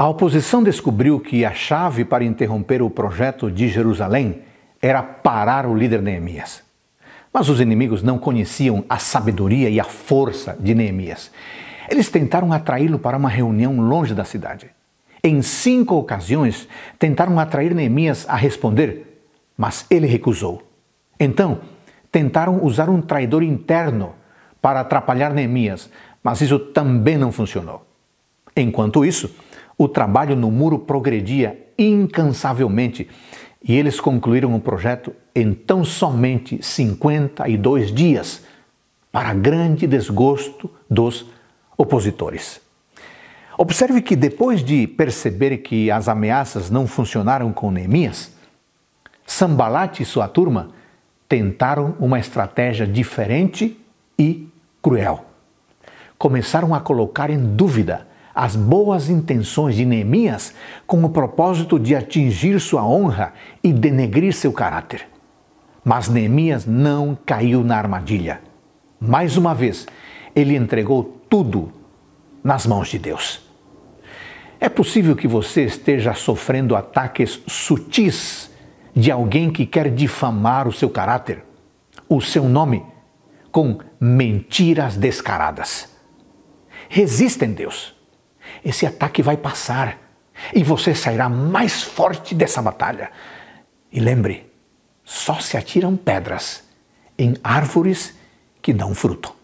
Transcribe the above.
A oposição descobriu que a chave para interromper o projeto de Jerusalém era parar o líder Neemias. Mas os inimigos não conheciam a sabedoria e a força de Neemias. Eles tentaram atraí-lo para uma reunião longe da cidade. Em cinco ocasiões, tentaram atrair Neemias a responder, mas ele recusou. Então, tentaram usar um traidor interno para atrapalhar Neemias, mas isso também não funcionou. Enquanto isso, o trabalho no muro progredia incansavelmente e eles concluíram o projeto em tão somente 52 dias, para grande desgosto dos opositores. Observe que depois de perceber que as ameaças não funcionaram com Neemias, Sambalat e sua turma tentaram uma estratégia diferente e cruel. Começaram a colocar em dúvida as boas intenções de Neemias com o propósito de atingir sua honra e denegrir seu caráter. Mas Neemias não caiu na armadilha. Mais uma vez, ele entregou tudo nas mãos de Deus. É possível que você esteja sofrendo ataques sutis de alguém que quer difamar o seu caráter, o seu nome, com mentiras descaradas. Resista em Deus. Esse ataque vai passar e você sairá mais forte dessa batalha. E lembre, só se atiram pedras em árvores que dão fruto.